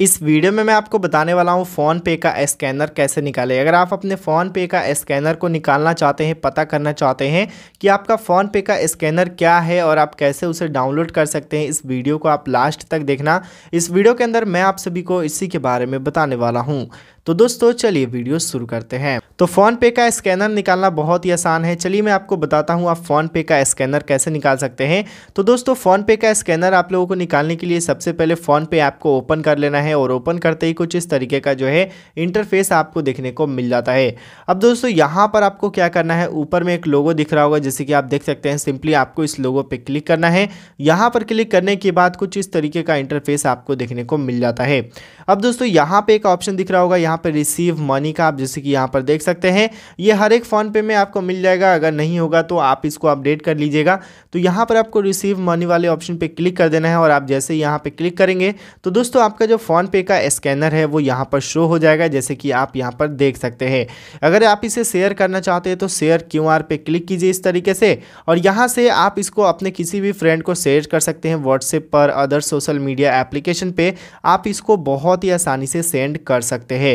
इस वीडियो में मैं आपको बताने वाला हूँ फ़ोन पे का स्कैनर कैसे निकालें अगर आप अपने फ़ोन पे का स्कैनर को निकालना चाहते हैं पता करना चाहते हैं कि आपका फ़ोन पे का स्कैनर क्या है और आप कैसे उसे डाउनलोड कर सकते हैं इस वीडियो को आप लास्ट तक देखना इस वीडियो के अंदर मैं आप सभी को इसी के बारे में बताने वाला हूँ तो दोस्तों चलिए वीडियो शुरू करते हैं तो फोन पे का स्कैनर निकालना बहुत ही आसान है चलिए मैं आपको बताता हूँ आप फोन पे का स्कैनर कैसे निकाल सकते हैं तो दोस्तों फोन पे का स्कैनर आप लोगों को निकालने के लिए सबसे पहले फोन पे ऐप को ओपन कर लेना है और ओपन करते ही कुछ इस तरीके का जो है इंटरफेस आपको देखने को मिल जाता है अब दोस्तों यहाँ पर आपको क्या करना है ऊपर में एक लोगो दिख रहा होगा जैसे कि आप देख सकते हैं सिंपली आपको इस लोगो पर क्लिक करना है यहाँ पर क्लिक करने के बाद कुछ इस तरीके का इंटरफेस आपको देखने को मिल जाता है अब दोस्तों यहाँ पे एक ऑप्शन दिख रहा होगा यहाँ यहाँ पर रिसीव मनी का आप जैसे कि यहाँ पर देख सकते हैं ये हर एक फ़ोन पे में आपको मिल जाएगा अगर नहीं होगा तो आप इसको अपडेट कर लीजिएगा तो यहाँ पर आपको रिसीव मनी वाले ऑप्शन पे क्लिक कर देना है और आप जैसे यहाँ पर क्लिक करेंगे तो दोस्तों आपका जो फ़ोनपे का स्कैनर है वो यहाँ पर शो हो जाएगा जैसे कि आप यहाँ पर देख सकते हैं अगर आप इसे शेयर करना चाहते हैं तो शेयर क्यू आर पे क्लिक कीजिए इस तरीके से और यहाँ से आप इसको अपने किसी भी फ्रेंड को शेयर कर सकते हैं व्हाट्सएप पर अदर सोशल मीडिया एप्लीकेशन पे आप इसको बहुत ही आसानी से सेंड कर सकते हैं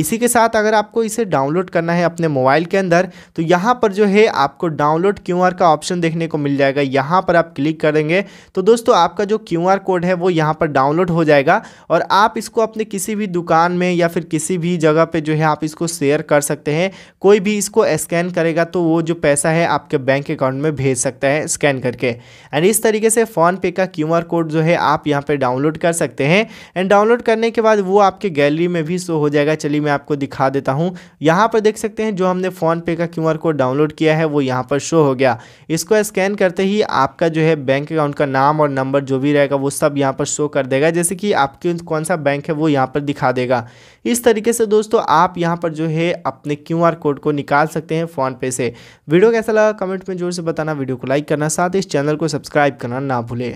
इसी के साथ अगर आपको इसे डाउनलोड करना है अपने मोबाइल के अंदर तो यहाँ पर जो है आपको डाउनलोड क्यूआर का ऑप्शन देखने को मिल जाएगा यहाँ पर आप क्लिक करेंगे तो दोस्तों आपका जो क्यूआर कोड है वो यहाँ पर डाउनलोड हो जाएगा और आप इसको अपने किसी भी दुकान में या फिर किसी भी जगह पर जो है आप इसको शेयर कर सकते हैं कोई भी इसको स्कैन करेगा तो वो जो पैसा है आपके बैंक अकाउंट में भेज सकता है स्कैन करके एंड इस तरीके से फ़ोनपे का क्यू कोड जो है आप यहाँ पर डाउनलोड कर सकते हैं एंड डाउनलोड करने के बाद वो आपके गैलरी में भी शो हो जाएगा चलिए क्लियरली मैं आपको दिखा देता हूँ यहाँ पर देख सकते हैं जो हमने फ़ोनपे का क्यू कोड डाउनलोड किया है वो यहाँ पर शो हो गया इसको स्कैन करते ही आपका जो है बैंक अकाउंट का नाम और नंबर जो भी रहेगा वो सब यहाँ पर शो कर देगा जैसे कि आपके कौन सा बैंक है वो यहाँ पर दिखा देगा इस तरीके से दोस्तों आप यहाँ पर जो है अपने क्यू कोड को निकाल सकते हैं फ़ोनपे से वीडियो कैसा लगा कमेंट में जोर से बताना वीडियो को लाइक करना साथ इस चैनल को सब्सक्राइब करना ना भूलें